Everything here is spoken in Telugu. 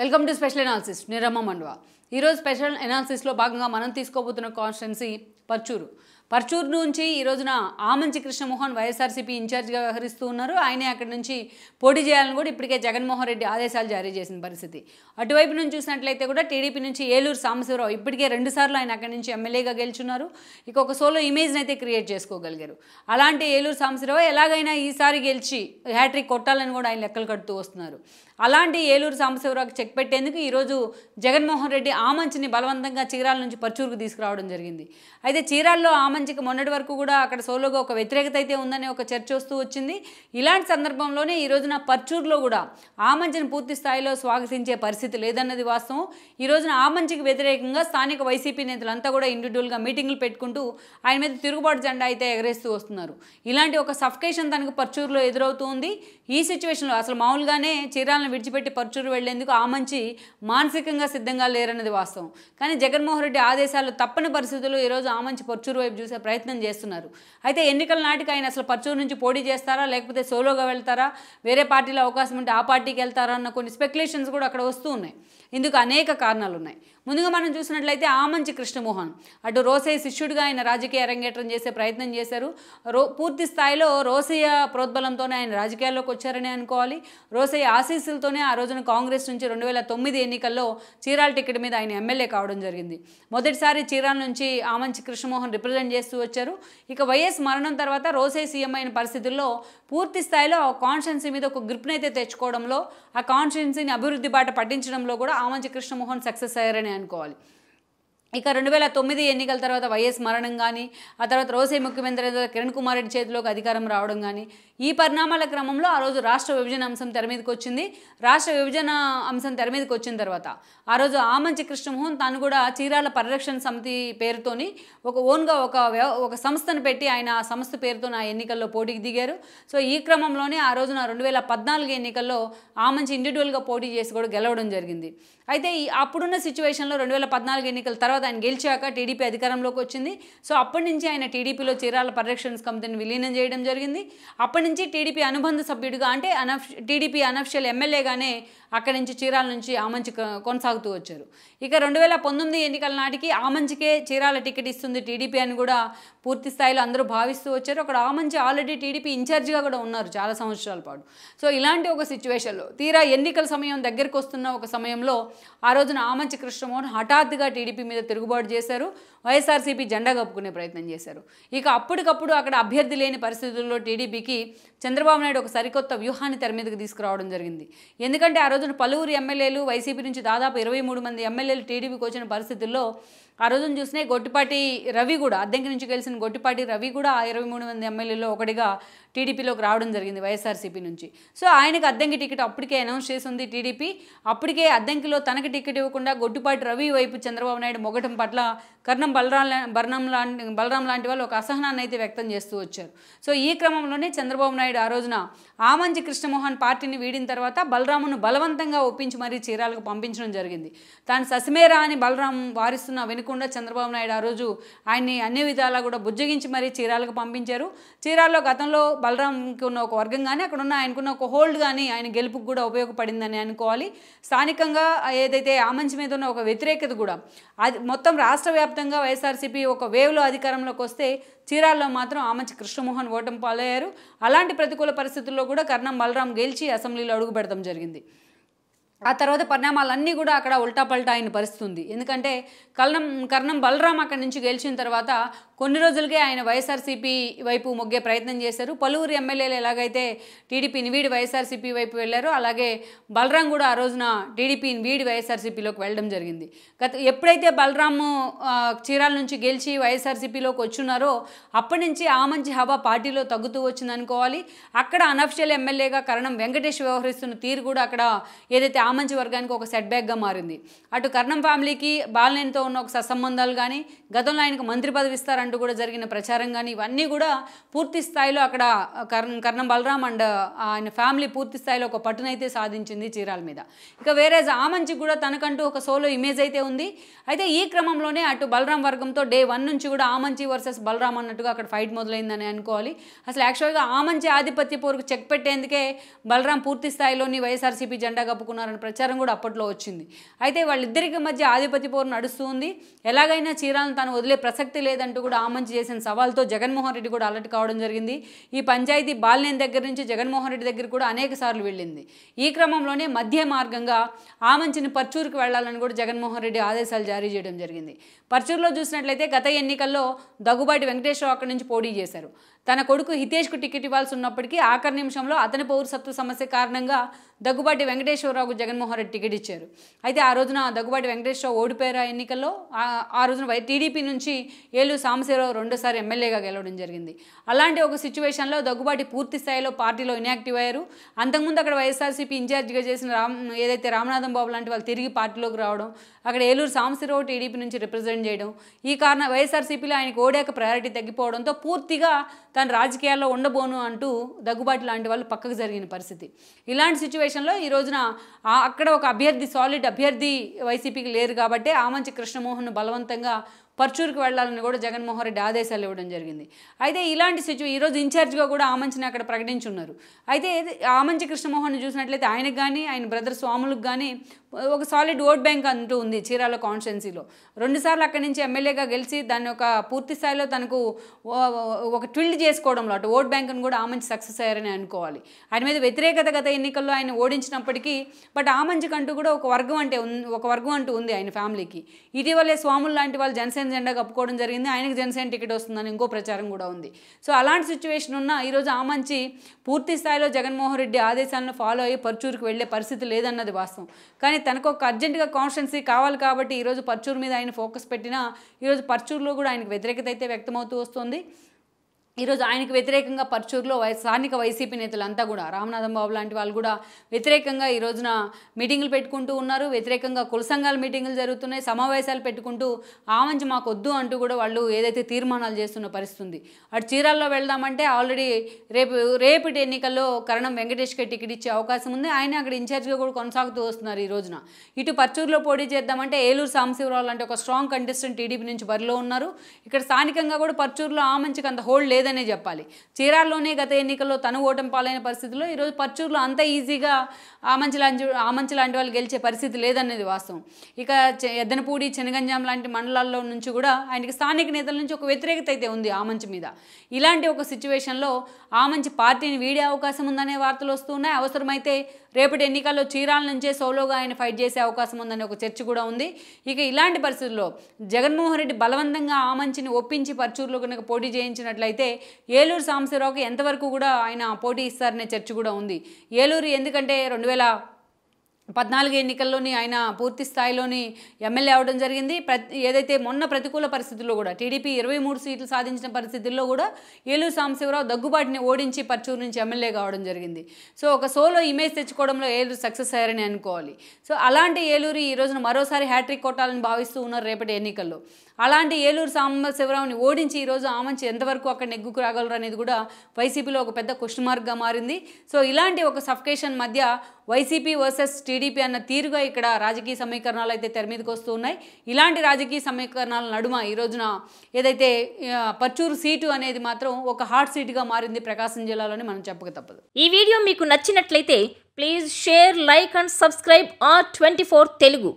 వెల్కమ్ టు స్పెషల్ ఎనాలిసిస్ నిరమ మండవ ఈరోజు స్పెషల్ ఎనాలిసిస్లో భాగంగా మనం తీసుకోబోతున్న కాన్స్టెన్సీ పర్చూరు పర్చూర్ నుంచి ఈ రోజున ఆమంచి కృష్ణమోహన్ వైఎస్ఆర్సీపీ ఇన్ఛార్జ్గా వ్యవహరిస్తూ ఉన్నారు ఆయనే అక్కడి నుంచి పోటీ చేయాలని కూడా ఇప్పటికే జగన్మోహన్ రెడ్డి ఆదేశాలు జారీ చేసిన పరిస్థితి అటువైపు నుంచి చూసినట్లయితే కూడా టీడీపీ నుంచి ఏలూరు సాంబశివరావు ఇప్పటికే రెండుసార్లు ఆయన అక్కడి నుంచి ఎమ్మెల్యేగా గెలుచున్నారు ఇక ఒక సోలో ఇమేజ్ని అయితే క్రియేట్ చేసుకోగలిగారు అలాంటి ఏలూరు సాంబశివరావు ఎలాగైనా ఈసారి గెలిచి హ్యాట్రిక్ కొట్టాలని కూడా ఆయన లెక్కలు కడుతూ వస్తున్నారు అలాంటి ఏలూరు సాంబశివరావుకి చెక్ పెట్టేందుకు ఈరోజు జగన్మోహన్ రెడ్డి ఆమంచిని బలవంతంగా చీరాల నుంచి పర్చూరుకు తీసుకురావడం జరిగింది అయితే చీరాల్లో ఆ రామంజికి మొన్నటి వరకు కూడా అక్కడ సోలోగా ఒక వ్యతిరేకత అయితే ఉందని ఒక చర్చ వస్తూ వచ్చింది ఇలాంటి సందర్భంలోనే ఈ రోజున పర్చూర్లో కూడా ఆమంచిని పూర్తి స్థాయిలో స్వాగతించే పరిస్థితి లేదన్నది వాస్తవం ఈ రోజున ఆమంచికి వ్యతిరేకంగా స్థానిక వైసీపీ నేతలంతా కూడా ఇండివిజువల్గా మీటింగ్లు పెట్టుకుంటూ ఆయన మీద తిరుగుబాటు జెండా అయితే ఎగరేస్తూ వస్తున్నారు ఇలాంటి ఒక సఫకేషన్ తనకు పర్చూర్లో ఎదురవుతూ ఉంది ఈ సిచ్యువేషన్లో అసలు మామూలుగానే చీరాలను విడిచిపెట్టి పర్చూరు వెళ్లేందుకు ఆమంచి మానసికంగా సిద్ధంగా లేరన్నది వాస్తవం కానీ జగన్మోహన్ రెడ్డి ఆదేశాలు తప్పని పరిస్థితుల్లో ఈరోజు ఆమంచి పర్చూరు వైపు చూసే ప్రయత్నం చేస్తున్నారు అయితే ఎన్నికల నాటికి ఆయన అసలు పర్చూరు నుంచి పోటీ చేస్తారా లేకపోతే సోలోగా వెళ్తారా వేరే పార్టీలో అవకాశం ఉంటే ఆ పార్టీకి వెళ్తారా అన్న కొన్ని స్పెక్యులేషన్స్ కూడా అక్కడ వస్తూ ఉన్నాయి ఇందుకు అనేక కారణాలు ఉన్నాయి ముందుగా మనం చూసినట్లయితే ఆమంచి కృష్ణమోహన్ అటు రోసయ్య శిష్యుడిగా ఆయన రాజకీయ అరంగేట్రం చేసే ప్రయత్నం చేశారు రో పూర్తి స్థాయిలో రోసయ్య ప్రోద్బలంతోనే ఆయన రాజకీయాల్లోకి వచ్చారని అనుకోవాలి రోసయ్య ఆశీస్సులతోనే ఆ రోజున కాంగ్రెస్ నుంచి రెండు వేల తొమ్మిది ఎన్నికల్లో చీరాల టికెట్ మీద ఆయన ఎమ్మెల్యే కావడం జరిగింది మొదటిసారి చీరాల నుంచి ఆమంచి కృష్ణమోహన్ రిప్రజెంట్ చేస్తూ వచ్చారు ఇక వైఎస్ మరణం తర్వాత రోసయ్య సీఎం అయిన పరిస్థితుల్లో పూర్తి స్థాయిలో ఆ కాన్స్టెన్సీ మీద ఒక గ్రిప్నైతే తెచ్చుకోవడంలో ఆ కాన్షియన్సీని అభివృద్ధి బాట పట్టించడంలో కూడా ఆమంచి కృష్ణమోహన్ సక్సెస్ అయ్యారని అనుకోవాలి ఇక రెండు వేల తొమ్మిది ఎన్నికల తర్వాత వైఎస్ మరణం కానీ ఆ తర్వాత రోజే ముఖ్యమంత్రి కిరణ్ కుమార్ రెడ్డి చేతిలోకి అధికారం రావడం కానీ ఈ పరిణామాల క్రమంలో ఆ రోజు రాష్ట్ర విభజన అంశం తెర మీదకి వచ్చింది రాష్ట్ర విభజన అంశం తెర మీదకి వచ్చిన తర్వాత ఆ రోజు ఆమంచి కృష్ణమోహన్ తాను కూడా చీరాల పరిరక్షణ సమితి పేరుతోని ఒక ఓన్గా ఒక ఒక సంస్థను పెట్టి ఆయన ఆ సంస్థ పేరుతో ఆ ఎన్నికల్లో పోటీకి దిగారు సో ఈ క్రమంలోనే ఆ రోజున రెండు వేల పద్నాలుగు ఎన్నికల్లో ఆమంచి ఇండివిజువల్గా పోటీ చేసి కూడా గెలవడం జరిగింది అయితే ఈ అప్పుడున్న సిచ్యువేషన్లో రెండు వేల పద్నాలుగు ఎన్నికల తర్వాత తర్వాత ఆయన గెలిచాక టీడీపీ అధికారంలోకి వచ్చింది సో అప్పటి నుంచి ఆయన టీడీపీలో చీరాల పరిరక్షణ కమిటీని విలీనం చేయడం జరిగింది అప్పటి నుంచి టీడీపీ అనుబంధ సభ్యుడిగా అంటే అనఫ్ టీడీపీ అనఫిషియల్ ఎమ్మెల్యేగానే అక్కడి నుంచి చీరాల నుంచి ఆమంచి కొనసాగుతూ వచ్చారు ఇక రెండు వేల పంతొమ్మిది ఎన్నికల నాటికి ఆమంచికే చీరాల టికెట్ ఇస్తుంది టీడీపీ అని కూడా పూర్తి స్థాయిలో అందరూ భావిస్తూ వచ్చారు అక్కడ ఆమంచి ఆల్రెడీ టీడీపీ ఇన్ఛార్జిగా కూడా ఉన్నారు చాలా సంవత్సరాల పాటు సో ఇలాంటి ఒక సిచ్యువేషన్లో తీరా ఎన్నికల సమయం దగ్గరకు వస్తున్న ఒక సమయంలో ఆ రోజున ఆమంచి కృష్ణమోహన్ హఠాత్తుగా టీడీపీ మీద తిరుగుబాటు చేశారు వైఎస్ఆర్సీపీ జెండా కప్పుకునే ప్రయత్నం చేశారు ఇక అప్పటికప్పుడు అక్కడ అభ్యర్థి లేని పరిస్థితుల్లో టీడీపీకి చంద్రబాబు నాయుడు ఒక సరికొత్త వ్యూహాన్ని తెర మీదకి తీసుకురావడం జరిగింది ఎందుకంటే ఆ రోజున పలువురు ఎమ్మెల్యేలు వైసీపీ నుంచి దాదాపు ఇరవై మూడు మంది ఎమ్మెల్యేలు టీడీపీకి వచ్చిన పరిస్థితుల్లో ఆ రోజున చూసినే గొట్టిపాటి రవి కూడా అద్దెంకి నుంచి గెలిచిన గొట్టిపాటి రవి కూడా ఆ ఇరవై మూడు మంది ఎమ్మెల్యేలో ఒకటిగా టీడీపీలోకి రావడం జరిగింది వైఎస్ఆర్సీపీ నుంచి సో ఆయనకు అద్దెంకి టికెట్ అప్పటికే అనౌన్స్ చేసింది టీడీపీ అప్పటికే అద్దెంకిలో తనకి టికెట్ ఇవ్వకుండా గొట్టిపాటి రవి వైపు చంద్రబాబు నాయుడు మొగటం పట్ల కర్ణం బలరాం బర్ణం లాంటి బలరాం లాంటి వాళ్ళు ఒక అసహనాన్ని అయితే వ్యక్తం చేస్తూ వచ్చారు సో ఈ క్రమంలోనే చంద్రబాబు నాయుడు ఆ రోజున ఆమంజి కృష్ణమోహన్ పార్టీని వీడిన తర్వాత బలరామును బలవంతంగా ఒప్పించి మరీ చీరాలకు పంపించడం జరిగింది తాను ససిమేరా అని బలరాం వారిస్తున్న వెనుక వెళ్లకుండా చంద్రబాబు నాయుడు ఆ రోజు ఆయన్ని అన్ని విధాలా కూడా బుజ్జగించి మరీ చీరాలకు పంపించారు చీరాల్లో గతంలో బలరాంకి ఉన్న ఒక వర్గం కానీ అక్కడ ఉన్న ఆయనకున్న ఒక హోల్డ్ కానీ ఆయన గెలుపుకు కూడా ఉపయోగపడిందని అనుకోవాలి స్థానికంగా ఏదైతే ఆ మంచి మీద ఉన్న ఒక వ్యతిరేకత కూడా అది మొత్తం రాష్ట్ర వ్యాప్తంగా వైఎస్ఆర్సీపీ ఒక వేవ్లో అధికారంలోకి వస్తే చీరాల్లో మాత్రం ఆమంచి కృష్ణమోహన్ ఓటమి పాలయ్యారు అలాంటి ప్రతికూల పరిస్థితుల్లో కూడా కర్ణం బలరాం గెలిచి అసెంబ్లీలో అడుగు పెడతాం జరిగింది ఆ తర్వాత పరిణామాలన్నీ కూడా అక్కడ ఉల్టాపల్టా అయిన పరిస్థితుంది ఎందుకంటే కర్ణం కర్ణం బలరాం అక్కడి నుంచి గెలిచిన తర్వాత కొన్ని రోజులకే ఆయన వైఎస్ఆర్సీపీ వైపు మొగ్గే ప్రయత్నం చేశారు పలువురు ఎమ్మెల్యేలు ఎలాగైతే టీడీపీ వీడి వైఎస్ఆర్సీపీ వైపు వెళ్లారో అలాగే బలరాం కూడా ఆ రోజున టీడీపీని వీడి వైఎస్ఆర్సీపీలోకి వెళ్ళడం జరిగింది గత ఎప్పుడైతే బలరాం చీరాల నుంచి గెలిచి వైఎస్ఆర్సీపీలోకి వచ్చున్నారో అప్పటి నుంచి ఆ మంచి హవా పార్టీలో తగ్గుతూ వచ్చింది అనుకోవాలి అక్కడ అనఫిషియల్ ఎమ్మెల్యేగా కరణం వెంకటేష్ వ్యవహరిస్తున్న తీరు కూడా అక్కడ ఏదైతే ఆ మంచి వర్గానికి ఒక సెట్ బ్యాక్గా మారింది అటు కరణం ఫ్యామిలీకి బాలనేనితో ఉన్న ఒక సత్సంబంధాలు కానీ గతంలో ఆయనకు మంత్రి పదవి ఇస్తారని అంటూ కూడా జరిగిన ప్రచారం కానీ ఇవన్నీ కూడా పూర్తి స్థాయిలో అక్కడ కర్ణ కర్ణం బలరాం అండ్ ఆయన ఫ్యామిలీ పూర్తి స్థాయిలో ఒక పట్టునైతే సాధించింది చీరాల మీద ఇక వేరే ఆమంచి కూడా తనకంటూ ఒక సోలో ఇమేజ్ అయితే ఉంది అయితే ఈ క్రమంలోనే అటు బలరాం వర్గంతో డే వన్ నుంచి కూడా ఆమంచి వర్సెస్ బలరాం అన్నట్టుగా అక్కడ ఫైట్ మొదలైందని అనుకోవాలి అసలు యాక్చువల్గా ఆమంచి ఆధిపత్య పోరుకు చెక్ పెట్టేందుకే బలరాం పూర్తి స్థాయిలోని వైఎస్ఆర్సీపీ జెండా కప్పుకున్నారని ప్రచారం కూడా అప్పట్లో వచ్చింది అయితే వాళ్ళిద్దరికి మధ్య ఆధిపత్య పోరు నడుస్తుంది ఎలాగైనా చీరాలను తాను వదిలే ప్రసక్తి లేదంటూ కూడా రామంచి చేసిన సవాల్తో జగన్మోహన్ రెడ్డి కూడా అలర్ట్ కావడం జరిగింది ఈ పంచాయతీ బాలినేని దగ్గర నుంచి జగన్మోహన్ రెడ్డి దగ్గర కూడా అనేక సార్లు వెళ్ళింది ఈ క్రమంలోనే మధ్య మార్గంగా ఆమంచిని పర్చూరుకు వెళ్లాలని కూడా జగన్మోహన్ రెడ్డి ఆదేశాలు జారీ చేయడం జరిగింది పర్చూరులో చూసినట్లయితే గత ఎన్నికల్లో దగ్గుబాటి వెంకటేశ్వర అక్కడి నుంచి పోటీ చేశారు తన కొడుకు హితేష్కు టికెట్ ఇవ్వాల్సి ఉన్నప్పటికీ ఆఖరి నిమిషంలో అతని పౌరసత్వ సమస్య కారణంగా దగ్గుబాటి వెంకటేశ్వరరావుకు జగన్మోహన్ రెడ్డి టికెట్ ఇచ్చారు అయితే ఆ రోజున దగ్గుబాటి వెంకటేశ్వరరావు ఓడిపోయారు ఆ ఎన్నికల్లో ఆ రోజున టీడీపీ నుంచి ఏలూరు సాంబశివరావు రెండోసారి ఎమ్మెల్యేగా గెలవడం జరిగింది అలాంటి ఒక సిచ్యువేషన్లో దగ్గుబాటి పూర్తి స్థాయిలో పార్టీలో ఇన్యాక్టివ్ అయ్యారు అంతకుముందు అక్కడ వైఎస్ఆర్సీపీ ఇన్ఛార్జిగా చేసిన రామ్ ఏదైతే రామనాథం బాబు లాంటి వాళ్ళు తిరిగి పార్టీలోకి రావడం అక్కడ ఏలూరు సాంబశివరావు టీడీపీ నుంచి రిప్రజెంట్ చేయడం ఈ కారణం వైఎస్ఆర్సీపీలో ఆయనకు ఓడాక ప్రయారిటీ తగ్గిపోవడంతో పూర్తిగా తను రాజకీయాల్లో ఉండబోను అంటూ దగ్గుబాటు లాంటి వాళ్ళు పక్కకు జరిగిన పరిస్థితి ఇలాంటి సిచ్యువేషన్లో ఈ రోజున అక్కడ ఒక అభ్యర్థి సాలిడ్ అభ్యర్థి వైసీపీకి లేరు కాబట్టి ఆమంచి కృష్ణమోహన్ బలవంతంగా పర్చూరుకి వెళ్లాలని కూడా జగన్మోహన్ రెడ్డి ఆదేశాలు ఇవ్వడం జరిగింది అయితే ఇలాంటి సిచ్యు ఈరోజు ఇన్ఛార్జ్గా కూడా ఆమంచిని అక్కడ ప్రకటించున్నారు అయితే ఆమంచి కృష్ణమోహన్ చూసినట్లయితే ఆయనకు కానీ ఆయన బ్రదర్ స్వాములకు కానీ ఒక సాలిడ్ ఓట్ బ్యాంక్ అంటూ ఉంది చీరాల కాన్స్టిట్యున్సీలో రెండుసార్లు అక్కడి నుంచి ఎమ్మెల్యేగా గెలిచి దాన్ని ఒక పూర్తి స్థాయిలో తనకు ఒక ట్విల్డ్ చేసుకోవడంలో అటు ఓట్ బ్యాంక్ను కూడా ఆమంచి సక్సెస్ అయ్యారని అనుకోవాలి ఆయన మీద వ్యతిరేకత గత ఎన్నికల్లో ఆయన ఓడించినప్పటికీ బట్ ఆమంచికంటూ కూడా ఒక వర్గం అంటే ఒక వర్గం అంటూ ఉంది ఆయన ఫ్యామిలీకి ఇటీవలే స్వాములు లాంటి వాళ్ళు జనసేన జనసేన జెండా కప్పుకోవడం జరిగింది ఆయనకు జనసేన టికెట్ వస్తుందని ఇంకో ప్రచారం కూడా ఉంది సో అలాంటి సిచ్యువేషన్ ఉన్న ఈరోజు ఆ మంచి పూర్తి స్థాయిలో జగన్మోహన్ రెడ్డి ఆదేశాలను ఫాలో అయ్యి పర్చూరుకు వెళ్లే పరిస్థితి లేదన్నది వాస్తవం కానీ తనకు ఒక అర్జెంటుగా కాన్స్టెన్సీ కావాలి కాబట్టి ఈరోజు పర్చూరు మీద ఆయన ఫోకస్ పెట్టినా ఈరోజు పర్చూరులో కూడా ఆయనకు వ్యతిరేకత అయితే వ్యక్తమవుతూ వస్తుంది ఈరోజు ఆయనకు వ్యతిరేకంగా పర్చూరులో స్థానిక వైసీపీ నేతలంతా కూడా రామనాథం బాబు లాంటి వాళ్ళు కూడా వ్యతిరేకంగా ఈ రోజున మీటింగులు పెట్టుకుంటూ ఉన్నారు వ్యతిరేకంగా కుల సంఘాల మీటింగులు జరుగుతున్నాయి సమావేశాలు పెట్టుకుంటూ ఆమంచి మాకు వద్దు అంటూ కూడా వాళ్ళు ఏదైతే తీర్మానాలు చేస్తున్న పరిస్థితుంది అటు చీరాల్లో వెళ్దామంటే ఆల్రెడీ రేపు రేపటి ఎన్నికల్లో కరణం వెంకటేష్కి టికెట్ ఇచ్చే అవకాశం ఉంది ఆయన అక్కడ ఇన్ఛార్జ్గా కూడా కొనసాగుతూ వస్తున్నారు ఈ రోజున ఇటు పర్చూరులో పోటీ చేద్దామంటే ఏలూరు సాంబశివరావు లాంటి ఒక స్ట్రాంగ్ కంటెస్టెంట్ టీడీపీ నుంచి బరిలో ఉన్నారు ఇక్కడ స్థానికంగా కూడా పర్చూరులో ఆమంచికి అంత హోల్డ్ లేదు లేదనే చెప్పాలి చీరాల్లోనే గత ఎన్నికల్లో తను ఓటమి పాలైన పరిస్థితిలో ఈరోజు పర్చూరులో అంత ఈజీగా ఆమంచి లాంటి ఆమంచి లాంటి వాళ్ళు గెలిచే పరిస్థితి లేదనేది వాస్తవం ఇక ఎద్దనపూడి చెనగంజాం లాంటి మండలాల్లో నుంచి కూడా ఆయనకి స్థానిక నేతల నుంచి ఒక వ్యతిరేకత అయితే ఉంది ఆమంచి మీద ఇలాంటి ఒక సిచ్యువేషన్లో ఆమంచి పార్టీని వీడే అవకాశం ఉందనే వార్తలు వస్తున్నాయి అవసరమైతే రేపటి ఎన్నికల్లో చీరాల నుంచే సోలోగా ఆయన ఫైట్ చేసే అవకాశం ఉందనే ఒక చర్చ కూడా ఉంది ఇక ఇలాంటి పరిస్థితుల్లో జగన్మోహన్ రెడ్డి బలవంతంగా ఆమంచిని ఒప్పించి పర్చూరులో కనుక పోటీ చేయించినట్లయితే ఏలూరు సాంబశివరావుకి ఎంతవరకు కూడా ఆయన పోటీ ఇస్తారనే చర్చ కూడా ఉంది ఏలూరు ఎందుకంటే రెండు వేల పద్నాలుగు ఎన్నికల్లోని ఆయన పూర్తి స్థాయిలోని ఎమ్మెల్యే అవడం జరిగింది ప్రతి ఏదైతే మొన్న ప్రతికూల పరిస్థితుల్లో కూడా టీడీపీ ఇరవై మూడు సీట్లు సాధించిన పరిస్థితుల్లో కూడా ఏలూరు సాంబశివరావు దగ్గుబాటిని ఓడించి పర్చూరు నుంచి ఎమ్మెల్యే కావడం జరిగింది సో ఒక సోలో ఇమేజ్ తెచ్చుకోవడంలో ఏలూరు సక్సెస్ అయ్యారని అనుకోవాలి సో అలాంటి ఏలూరు ఈ రోజున మరోసారి హ్యాట్రిక్ కొట్టాలని భావిస్తూ ఉన్నారు రేపటి ఎన్నికల్లో అలాంటి ఏలూరు సాంబశివరావుని ఓడించి ఈరోజు ఆమంచి ఎంతవరకు అక్కడ నెగ్గుకు రాగలరు అనేది కూడా వైసీపీలో ఒక పెద్ద క్వశ్చన్ మార్క్గా మారింది సో ఇలాంటి ఒక సఫకేషన్ మధ్య వైసీపీ వర్సెస్ టీడీపీ అన్న తీరుగా ఇక్కడ రాజకీయ సమీకరణాలు అయితే తెర మీదకి వస్తూ ఉన్నాయి ఇలాంటి రాజకీయ సమీకరణాల నడుమ ఈ రోజున ఏదైతే పర్చూరు సీటు అనేది మాత్రం ఒక హాట్ సీటుగా మారింది ప్రకాశం జిల్లాలోని మనం చెప్పక తప్పదు ఈ వీడియో మీకు నచ్చినట్లయితే please share like and subscribe R twenty four Telugu